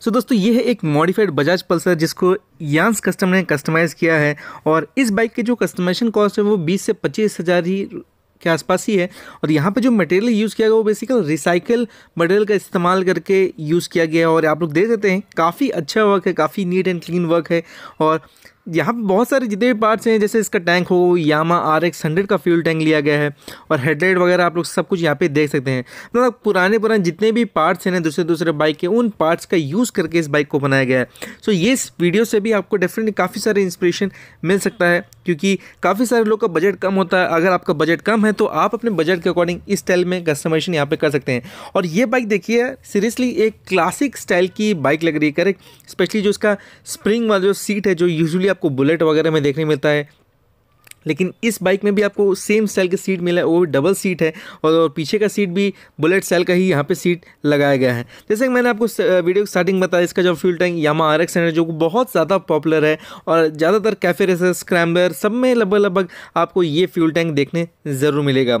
सो so, दोस्तों ये है एक मॉडिफाइड बजाज पल्सर जिसको यांस कस्टमर ने कस्टमाइज़ किया है और इस बाइक की जो कस्टमाइजेशन कॉस्ट है वो बीस से पच्चीस हज़ार ही के आसपास ही है और यहाँ पे जो मटेरियल यूज़ किया गया वो बेसिकल रिसाइकल मटेरियल का इस्तेमाल करके यूज़ किया गया है और आप लोग देख सकते हैं काफ़ी अच्छा वर्क है काफ़ी नीट एंड क्लीन वर्क है और यहाँ पर बहुत सारे जितने भी पार्ट्स हैं जैसे इसका टैंक हो यामा आर एक्स हंड्रेड का फ्यूल टैंक लिया गया है और हेडलाइट वगैरह आप लोग सब कुछ यहाँ पे देख सकते हैं मतलब तो पुराने पुराने जितने भी पार्ट्स हैं ना दूसरे दूसरे बाइक के उन पार्ट्स का यूज़ करके इस बाइक को बनाया गया है सो ये इस वीडियो से भी आपको डेफिनेटली काफ़ी सारे इंस्परेशन मिल सकता है क्योंकि काफ़ी सारे लोग का बजट कम होता है अगर आपका बजट कम है तो आप अपने बजट के अकॉर्डिंग इस स्टाइल में कस्टमाइजेशन यहाँ पर कर सकते हैं और ये बाइक देखिए सीरियसली एक क्लासिक स्टाइल की बाइक लग रही है करेक्ट स्पेशली जो इसका स्प्रिंग वाला जो सीट है जो यूजली आप आपको बुलेट वगैरह में देखने मिलता है लेकिन इस बाइक में भी आपको सेम स्टाइल की सीट मिला है वो डबल सीट है और पीछे का सीट भी बुलेट स्टाइल का ही यहाँ पे सीट लगाया गया है जैसे कि मैंने आपको वीडियो की स्टार्टिंग बताया इसका जो fuel tank Yamaha R X है जो बहुत ज़्यादा पॉपुलर है और ज़्यादातर कैफे रेसर स्क्रैम्बर सब में लगभग लगभग आपको ये फ्यूल टैंक देखने ज़रूर मिलेगा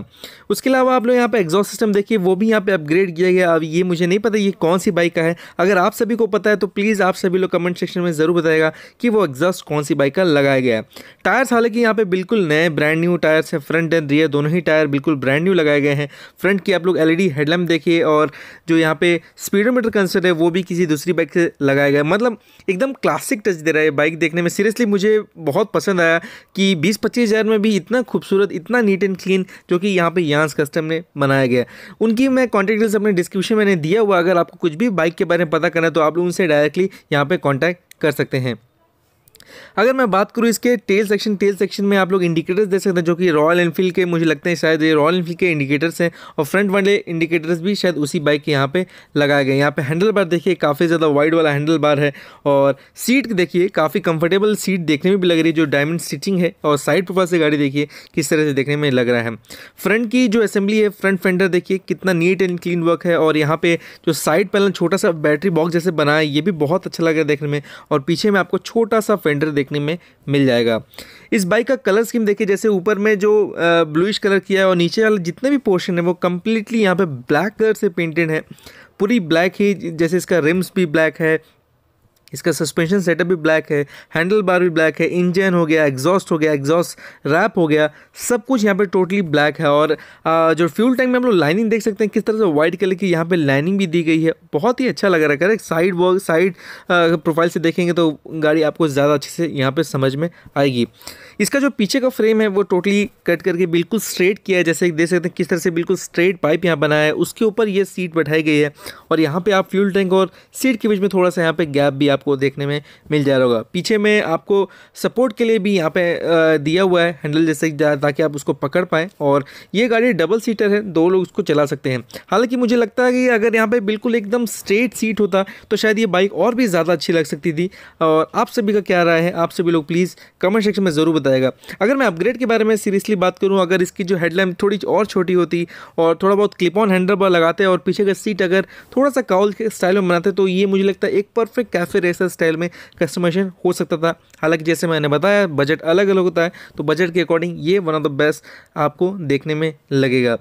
उसके अलावा आप लोग यहाँ पर एग्जॉस्ट सिस्टम देखिए वो भी यहाँ पर अपग्रेड किया गया अब ये मुझे नहीं पता ये कौन सी बाइक का है अगर आप सभी को पता है तो प्लीज़ आप सभी लोग कमेंट सेक्शन में ज़रूर बताएगा कि वो एग्जॉस्ट कौन सी बाइक का लगाया गया है टायर्स हालांकि यहाँ पर बिल्कुल बिल्कुल नए ब्रांड न्यू टायर्स हैं फ्रंट एंड रियर दोनों ही टायर बिल्कुल ब्रांड न्यू लगाए गए हैं फ्रंट की आप लोग एलईडी हेडलैम्प देखिए और जो यहाँ पे स्पीडोमीटर कंसर्ट है वो भी किसी दूसरी बाइक से लगाया गया मतलब एकदम क्लासिक टच दे रहा है बाइक देखने में सीरियसली मुझे बहुत पसंद आया कि बीस पच्चीस हज़ार में भी इतना खूबसूरत इतना नीट एंड क्लीन जो कि यहाँ पर यांस कस्टम ने बनाया गया उनकी मैं कॉन्टैक्ट डिटेल्स अपने डिस्क्रिप्शन में दिया हुआ अगर आपको कुछ भी बाइक के बारे में पता करना है तो आप लोग उनसे डायरेक्टली यहाँ पर कॉन्टैक्ट कर सकते हैं अगर मैं बात करूँ इसके टेल सेक्शन टेल सेक्शन में आप लोग इंडिकेटर्स देख सकते हैं जो कि रॉयल इनफील्ड के मुझे लगते हैं शायद ये रॉयल इनफील्ड के इंडिकेटर्स हैं और फ्रंट वाले इंडिकेटर्स भी शायद उसी बाइक के यहाँ पे लगाए गए यहाँ पे हैंडल बार देखिए काफ़ी ज़्यादा वाइड वाला हैंडल बार है और सीट देखिए काफ़ी कंफर्टेबल सीट देखने में भी लग रही है जो डायमंड सीटिंग है और साइड प्रोफाइल से गाड़ी देखिए किस तरह से देखने में लग रहा है फ्रंट की जो असेंबली है फ्रंट फेंडर देखिए कितना नीट एंड क्लीन वर्क है और यहाँ पे जो साइड पैनल छोटा सा बैटरी बॉक्स जैसे बना है ये भी बहुत अच्छा लग रहा है देखने में और पीछे में आपको छोटा सा फेंडर स्प्लेंडर देखने में मिल जाएगा इस बाइक का कलर स्कीम देखिए जैसे ऊपर में जो ब्लूइश कलर किया है और नीचे वाले जितने भी पोर्शन है वो कम्प्लीटली यहाँ पर ब्लैक कलर से पेंटेड है पूरी ब्लैक ही जैसे इसका रिम्स भी ब्लैक है इसका सस्पेंशन सेटअप भी ब्लैक है हैंडल बार भी ब्लैक है इंजन हो गया एग्जॉस्ट हो गया एग्जॉस्ट रैप हो गया सब कुछ यहाँ पे टोटली ब्लैक है और आ, जो फ्यूल टैंक में हम लोग लाइनिंग देख सकते हैं किस तरह से वाइट कलर की यहाँ पे लाइनिंग भी दी गई है बहुत ही अच्छा लग रहा है correct side work side profile से देखेंगे तो गाड़ी आपको ज़्यादा अच्छे से यहाँ पर समझ में आएगी इसका जो पीछे का फ्रेम है वो टोटली कट करके बिल्कुल स्ट्रेट किया है जैसे देख सकते हैं किस तरह से बिल्कुल स्ट्रेट पाइप यहाँ बनाया है उसके ऊपर ये सीट बैठाई गई है और यहाँ पर आप फ्यूल टैंक और सीट के बीच में थोड़ा सा यहाँ पर गैप भी आप आपको देखने में मिल जा रहा होगा पीछे में आपको सपोर्ट के लिए भी यहाँ पे दिया हुआ है हैंडल जैसे ताकि आप उसको पकड़ पाएँ और ये गाड़ी डबल सीटर है दो लोग उसको चला सकते हैं हालाँकि मुझे लगता है कि अगर यहाँ पर बिल्कुल एकदम स्ट्रेट सीट होता तो शायद ये बाइक और भी ज़्यादा अच्छी लग सकती थी और आप सभी का क्या राय है आप सभी लोग प्लीज़ कमेंट सेक्शन में ज़रूर बताएगा अगर मैं अपग्रेड के बारे में सीरियसली बात करूँ अगर इसकी जो हेडलैम्प थोड़ी और छोटी होती और थोड़ा बहुत क्लिप ऑन हैंडल बार लगाते और पीछे का सीट अगर थोड़ा सा काउल के स्टाइल में बनाते तो ये मुझे लगता है एक परफेक्ट कैफे रेसर स्टाइल में कस्टमाइजेशन हो सकता था हालांकि जैसे मैंने बताया बजट अलग अलग होता है तो बजट के अकॉर्डिंग ये वन ऑफ द बेस्ट आपको देखने में लगेगा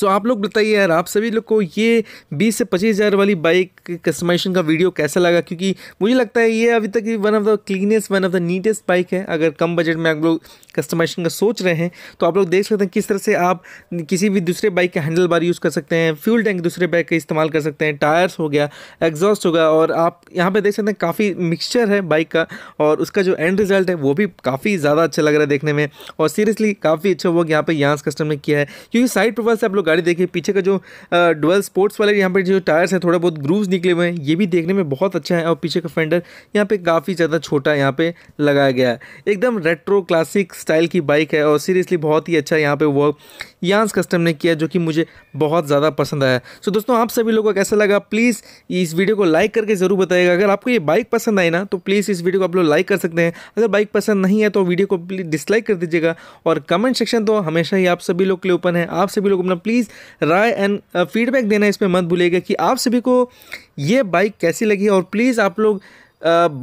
सो आप लोग बताइए यार आप सभी लोग को ये बीस से पच्चीस हज़ार वाली बाइक कस्टमाइजेशन का वीडियो कैसा लगा क्योंकि मुझे लगता है ये अभी तक one of the cleanest one of the neatest bike है अगर कम बजट में आप लोग कस्टमाइजेशन का सोच रहे हैं तो आप लोग देख सकते हैं किस तरह से आप किसी भी दूसरे बाइक का हैंडल बार यूज़ कर सकते हैं फ्यूल टैंक दूसरे बाइक का इस्तेमाल कर सकते हैं टायर्स हो गया एग्जॉस्ट हो गया और आप यहाँ पर देख सकते हैं काफ़ी मिक्सचर है बाइक का और उसका जो एंड रिजल्ट है वो भी काफ़ी ज़्यादा अच्छा लग रहा है देखने में और सीरियसली काफ़ी अच्छा वर्क यहाँ पर यहाँ कस्टम ने किया है क्योंकि साइड प्रोफाइल से आप लोग गाड़ी देखिए पीछे का जो डुअल स्पोर्ट्स वाले यहाँ पर जो टायर्स हैं थोड़ा बहुत ग्रूव्स निकले हुए हैं ये भी देखने में बहुत अच्छा है और पीछे का फेंडर यहाँ पे काफ़ी ज़्यादा छोटा यहाँ पे लगाया गया है एकदम रेट्रो क्लासिक स्टाइल की बाइक है और सीरियसली बहुत ही अच्छा यहाँ पर वर्क यांस कस्टम ने किया जो कि मुझे बहुत ज़्यादा पसंद आया सो दोस्तों आप सभी लोगों को कैसा लगा प्लीज़ इस वीडियो को लाइक करके ज़रूर बताइएगा अगर आपको ये बाइक पसंद आई ना तो प्लीज़ इस वीडियो को आप लोग लाइक कर सकते हैं अगर बाइक पसंद नहीं है तो वीडियो को प्लीज़ डिसलाइक कर दीजिएगा और कमेंट सेक्शन तो हमेशा ही आप सभी लोग के लिए ओपन है आप सभी लोग अपना प्लीज़ राय एंड फीडबैक uh, देना इसमें मत भूलेगा कि आप सभी को ये बाइक कैसी लगी और प्लीज़ आप लोग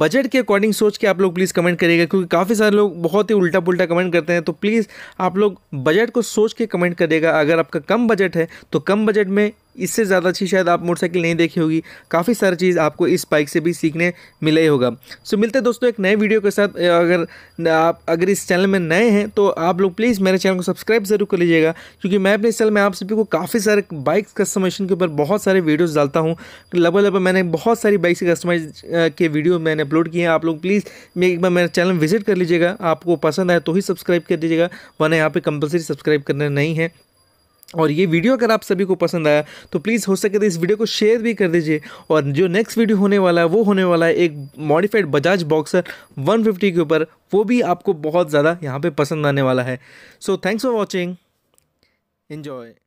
बजट uh, के अकॉर्डिंग सोच के आप लोग प्लीज़ कमेंट करिएगा क्योंकि काफ़ी सारे लोग बहुत ही उल्टा पुल्टा कमेंट करते हैं तो प्लीज़ आप लोग बजट को सोच के कमेंट करिएगा अगर आपका कम बजट है तो कम बजट में इससे ज़्यादा अच्छी शायद आप मोटरसाइकिल नहीं देखी होगी काफ़ी सारी चीज़ आपको इस बाइक से भी सीखने मिले ही होगा सो मिलते हैं दोस्तों एक नए वीडियो के साथ अगर आप अगर इस चैनल में नए हैं तो आप लोग प्लीज़ मेरे चैनल को सब्सक्राइब ज़रूर कर लीजिएगा क्योंकि मैं अपने इस चैनल में आप सभी को काफ़ी सारे बाइक कस्टमाइजेशन के ऊपर बहुत सारे वीडियोज़ डालता हूँ लगभग लगभग मैंने बहुत सारी बाइक से कस्टमाइज के वीडियो मैंने अपलोड किए हैं आप लोग प्लीज़ एक बार मेरा चैनल विजिट कर लीजिएगा आपको पसंद आए तो ही सब्सक्राइब कर दीजिएगा वरना यहाँ पर कंपलसरी सब्सक्राइब करना नहीं है और ये वीडियो अगर आप सभी को पसंद आया तो प्लीज़ हो सके तो इस वीडियो को शेयर भी कर दीजिए और जो नेक्स्ट वीडियो होने वाला है वो होने वाला है एक मॉडिफाइड बजाज बॉक्सर 150 के ऊपर वो भी आपको बहुत ज़्यादा यहाँ पे पसंद आने वाला है so thanks for watching enjoy